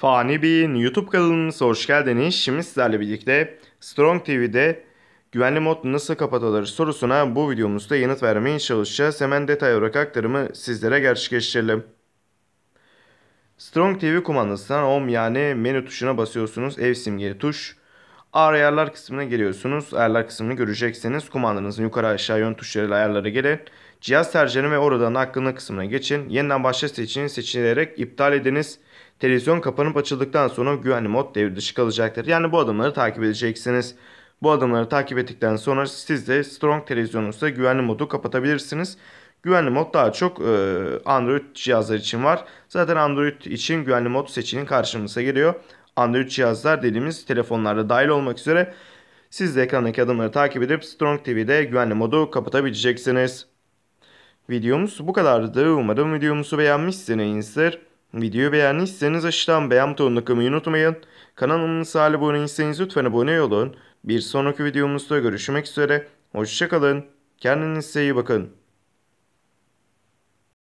Fani Bey'in YouTube kanalımıza hoş geldiniz. Şimdi sizlerle birlikte Strong TV'de güvenli mod nasıl kapatılır sorusuna bu videomuzda yanıt vermeye çalışacağız. Hemen detay olarak aktarımı sizlere gerçekleştirelim. Strong TV kumandasından Home yani menü tuşuna basıyorsunuz. Ev simgeli tuş ayarlar kısmına geliyorsunuz. Ayarlar kısmını göreceksiniz. kumandanızın yukarı aşağı yön tuşlarıyla ayarlara gelin. Cihaz tercihini ve oradan hakkında kısmına geçin. Yeniden başla seçeneğini seçilerek iptal ediniz. Televizyon kapanıp açıldıktan sonra güvenli mod devre dışı kalacaktır. Yani bu adımları takip edeceksiniz. Bu adımları takip ettikten sonra siz de Strong televizyonunuzda güvenli modu kapatabilirsiniz. Güvenli mod daha çok e, Android cihazlar için var. Zaten Android için güvenli mod seçeneği karşımıza geliyor. Android cihazlar dediğimiz telefonlarda dahil olmak üzere siz de ekrandaki adımları takip edip Strong TV'de güvenli modu kapatabileceksiniz. Videomuz bu kadardı. Umarım videomuzu beğenmişsinizdir. Videoyu beğendiyseniz aşağıdan beğen butonuna tıklamayı unutmayın. Kanalımıza abone değilseniz lütfen abone olun. Bir sonraki videomuzda görüşmek üzere. Hoşçakalın. Kendinize iyi bakın.